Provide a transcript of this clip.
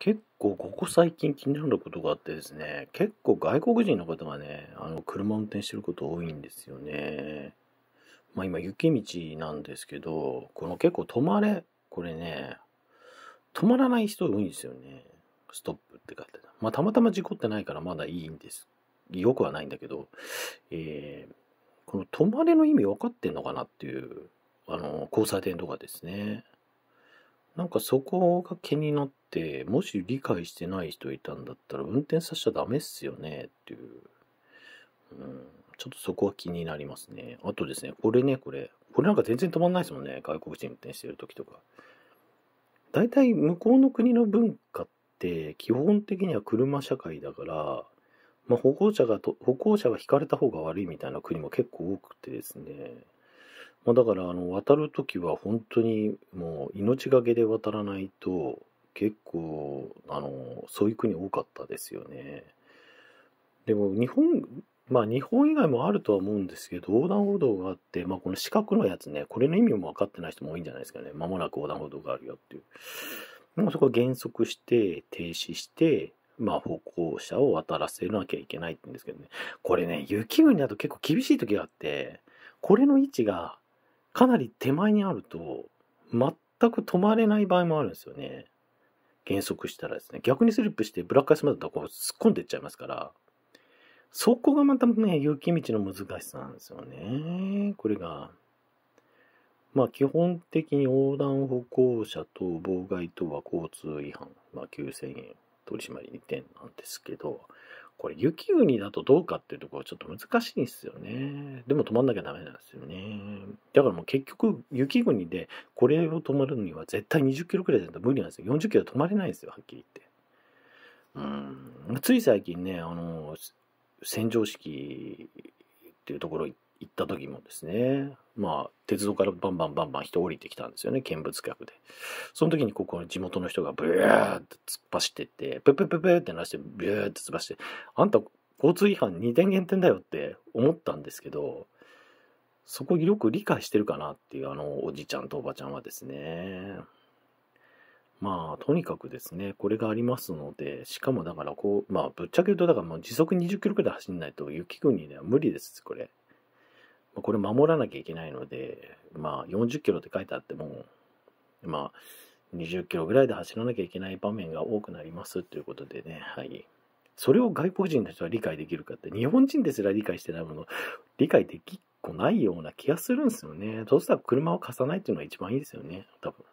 結構ここ最近気になることがあってですね、結構外国人の方がね、あの、車運転してること多いんですよね。まあ今雪道なんですけど、この結構止まれ、これね、止まらない人多いんですよね。ストップって書いてた。まあたまたま事故ってないからまだいいんです。よくはないんだけど、えー、この止まれの意味分かってんのかなっていう、あの、交差点とかですね。なんかそこが気になって、もし理解してない人いたんだったら運転させちゃダメっすよねっていう。うん、ちょっとそこは気になりますね。あとですね、これね、これ。これなんか全然止まんないですもんね。外国人運転してる時とか。大体向こうの国の文化って基本的には車社会だから、まあ、歩行者がと歩行者が引かれた方が悪いみたいな国も結構多くてですねまあ、だからあの渡る時は本当にもう命がけで渡らないと結構あのそういう国多かったですよね。でも日本まあ日本以外もあるとは思うんですけど横断歩道があって、まあ、この四角のやつねこれの意味も分かってない人も多いんじゃないですかねまもなく横断歩道があるよっていう。もうそこは減速して停止してまあ、歩行者を渡らせなきゃいけないんですけどね。これね、雪国だと結構厳しい時があって、これの位置がかなり手前にあると、全く止まれない場合もあるんですよね。減速したらですね。逆にスリップしてブラックアイスまでとこう突っ込んでいっちゃいますから、そこがまたね、雪道の難しさなんですよね。これが。まあ基本的に横断歩行者等妨害等は交通違反。まあ9000円。取締り点なんですけど、これ雪国だとどうかっていうところちょっと難しいんですよね。でも止まんなきゃダメなんですよね。だからもう結局雪国でこれを止まるには絶対20キロくらいじゃ無理なんですよ。40キロ止まれないですよ、はっきり言って。うん。つい最近ね、あの、洗浄式っていうところ行って、行った時もですね、まあ、鉄道からバンバンバンバン人降りてきたんですよね、見物客で。その時にここの地元の人がブーって突っ走ってって、ププププって鳴らして、ブーって突っ走って、あんた交通違反2点減点だよって思ったんですけど、そこよく理解してるかなっていうあのおじちゃんとおばちゃんはですね。まあ、とにかくですね、これがありますので、しかもだからこう、まあ、ぶっちゃけ言うと、だからもう時速20キロくらい走んないと雪国では無理です、これ。これ守らなきゃいけないので、まあ、40キロって書いてあっても、まあ、20キロぐらいで走らなきゃいけない場面が多くなりますということでね、はい。それを外国人の人は理解できるかって、日本人ですら理解してないもの、理解できっこないような気がするんですよね。そうしたら車を貸さないっていうのが一番いいですよね、多分。